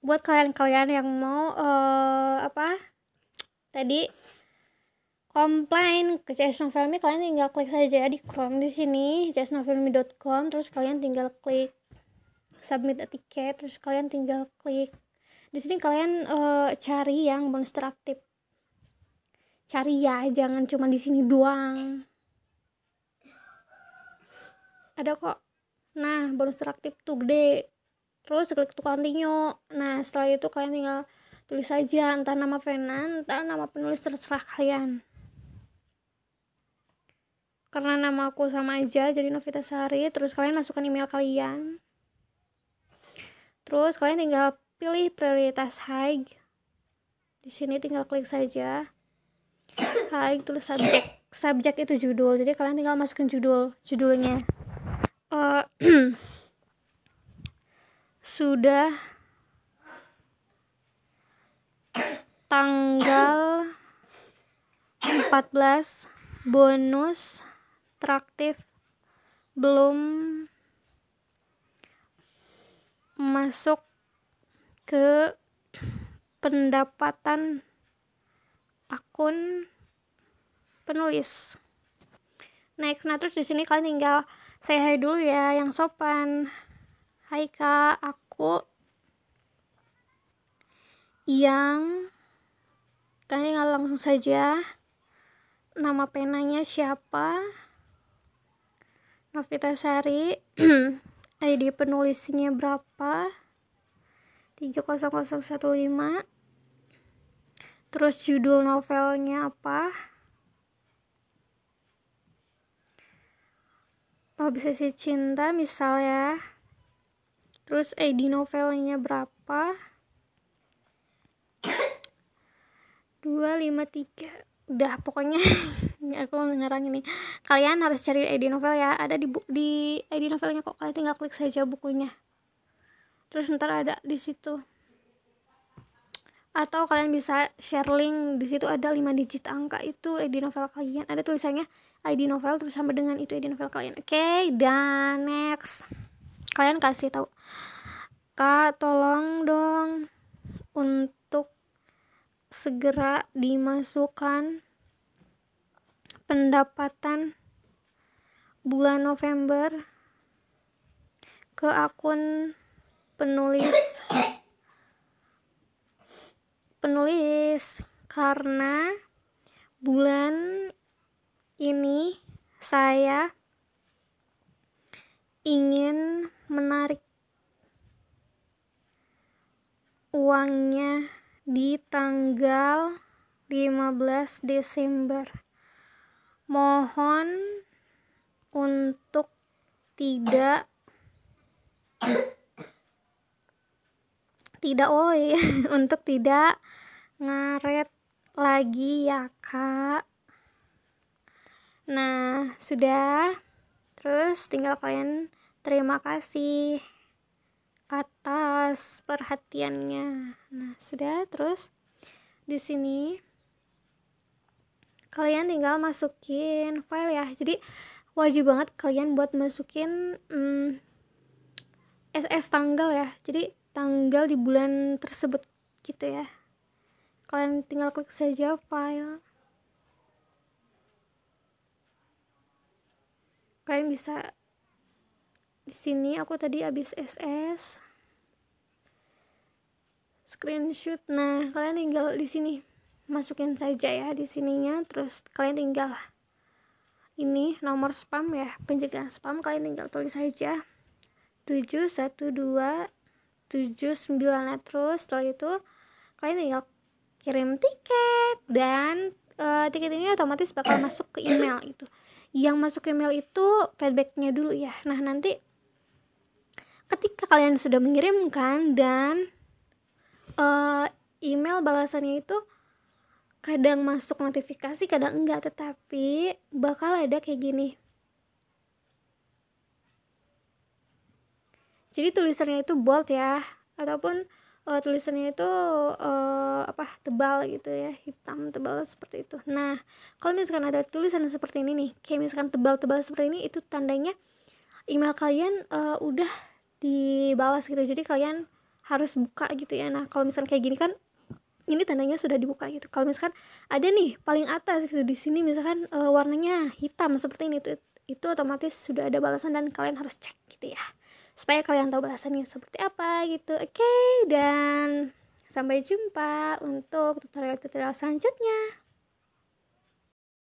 buat kalian-kalian yang mau uh, apa tadi komplain ke CS Novelmi kalian tinggal klik saja di Chrome di sini com terus kalian tinggal klik submit a ticket terus kalian tinggal klik di sini kalian uh, cari yang monster aktif cari ya jangan cuma di sini doang ada kok nah bonus teraktif tuh gede terus klik to continue nah setelah itu kalian tinggal tulis saja entah nama Vena entah nama penulis terserah kalian karena nama aku sama aja jadi Novita Sari terus kalian masukkan email kalian terus kalian tinggal pilih prioritas high di sini tinggal klik saja high tulis subjek subjek itu judul jadi kalian tinggal masukin judul judulnya uh, sudah tanggal 14 bonus traktif belum masuk ke pendapatan akun penulis. Next, nah terus di sini kalian tinggal saya hai dulu ya yang sopan. Hai kak, aku yang kalian langsung saja nama penanya siapa Novita Sari ID penulisnya berapa 30015 terus judul novelnya apa obsesi oh, cinta misalnya terus eh, ID novelnya berapa 253 udah pokoknya aku ngerang ini kalian harus cari ID novel ya ada di di ID novelnya kok kalian tinggal klik saja bukunya terus ntar ada di situ atau kalian bisa share link di situ ada 5 digit angka itu ID novel kalian ada tulisannya ID novel terus sama dengan itu ID novel kalian oke okay, dan next kalian kasih tahu kak tolong dong untuk segera dimasukkan pendapatan bulan November ke akun penulis penulis karena bulan ini saya ingin menarik uangnya di tanggal 15 Desember. Mohon untuk tidak tidak oi untuk tidak ngaret lagi ya kak nah sudah terus tinggal kalian Terima kasih atas perhatiannya. Nah, sudah terus di sini kalian tinggal masukin file ya. Jadi wajib banget kalian buat masukin hmm, SS tanggal ya. Jadi tanggal di bulan tersebut gitu ya. Kalian tinggal klik saja file. Kalian bisa di sini aku tadi habis SS screenshot nah kalian tinggal di sini masukin saja ya di sininya terus kalian tinggal ini nomor spam ya pencegahan spam kalian tinggal tulis saja tujuh sembilan nah terus setelah itu kalian tinggal kirim tiket dan uh, tiket ini otomatis bakal masuk ke email itu yang masuk email itu feedbacknya dulu ya nah nanti ketika kalian sudah mengirimkan dan uh, email balasannya itu kadang masuk notifikasi kadang enggak tetapi bakal ada kayak gini jadi tulisannya itu bold ya ataupun uh, tulisannya itu uh, apa tebal gitu ya hitam tebal seperti itu nah kalau misalkan ada tulisan seperti ini nih kayak misalkan tebal-tebal seperti ini itu tandanya email kalian uh, udah dibalas gitu jadi kalian harus buka gitu ya nah kalau misalkan kayak gini kan ini tandanya sudah dibuka gitu kalau misalkan ada nih paling atas gitu di sini misalkan e, warnanya hitam seperti ini itu itu otomatis sudah ada balasan dan kalian harus cek gitu ya supaya kalian tahu balasannya seperti apa gitu oke okay, dan sampai jumpa untuk tutorial-tutorial selanjutnya